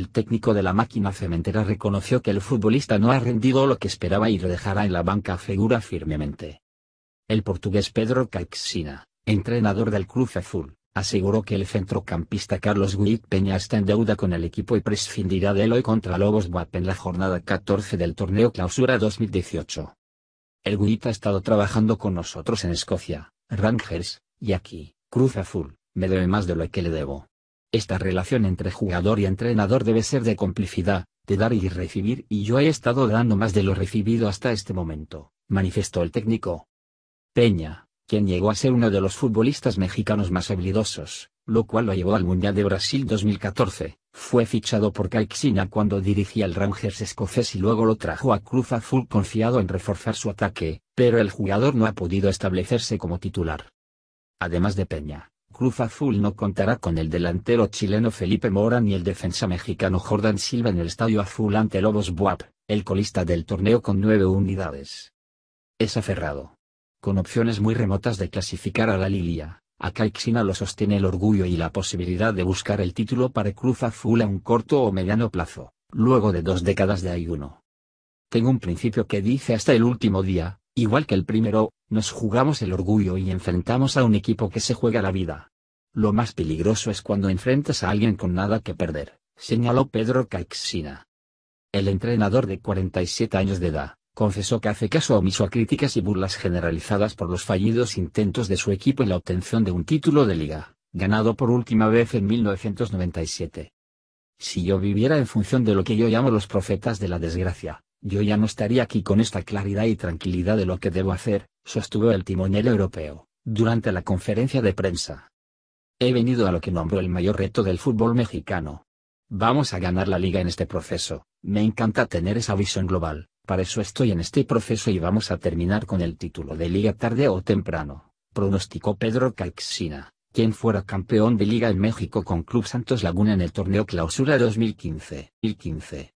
El técnico de la máquina cementera reconoció que el futbolista no ha rendido lo que esperaba y lo dejará en la banca figura firmemente. El portugués Pedro Caixina, entrenador del Cruz Azul, aseguró que el centrocampista Carlos Guit Peña está en deuda con el equipo y prescindirá de él hoy contra Lobos WAP en la jornada 14 del torneo Clausura 2018. El Guit ha estado trabajando con nosotros en Escocia, Rangers, y aquí, Cruz Azul, me debe más de lo que le debo. Esta relación entre jugador y entrenador debe ser de complicidad, de dar y recibir y yo he estado dando más de lo recibido hasta este momento, manifestó el técnico. Peña, quien llegó a ser uno de los futbolistas mexicanos más habilidosos, lo cual lo llevó al Mundial de Brasil 2014, fue fichado por Caixinha cuando dirigía el Rangers escocés y luego lo trajo a Cruz Azul confiado en reforzar su ataque, pero el jugador no ha podido establecerse como titular. Además de Peña, Cruz Azul no contará con el delantero chileno Felipe Mora ni el defensa mexicano Jordan Silva en el Estadio Azul ante Lobos Buap, el colista del torneo con nueve unidades. Es aferrado. Con opciones muy remotas de clasificar a la Lilia, a Caixina lo sostiene el orgullo y la posibilidad de buscar el título para Cruz Azul a un corto o mediano plazo, luego de dos décadas de ayuno. Tengo un principio que dice hasta el último día, igual que el primero, nos jugamos el orgullo y enfrentamos a un equipo que se juega la vida. Lo más peligroso es cuando enfrentas a alguien con nada que perder, señaló Pedro Caixina. El entrenador de 47 años de edad, confesó que hace caso omiso a críticas y burlas generalizadas por los fallidos intentos de su equipo en la obtención de un título de liga, ganado por última vez en 1997. Si yo viviera en función de lo que yo llamo los profetas de la desgracia, yo ya no estaría aquí con esta claridad y tranquilidad de lo que debo hacer, sostuvo el timonel europeo, durante la conferencia de prensa. He venido a lo que nombro el mayor reto del fútbol mexicano. Vamos a ganar la liga en este proceso, me encanta tener esa visión global, para eso estoy en este proceso y vamos a terminar con el título de liga tarde o temprano, pronosticó Pedro Calxina, quien fuera campeón de liga en México con Club Santos Laguna en el torneo Clausura 2015. 2015.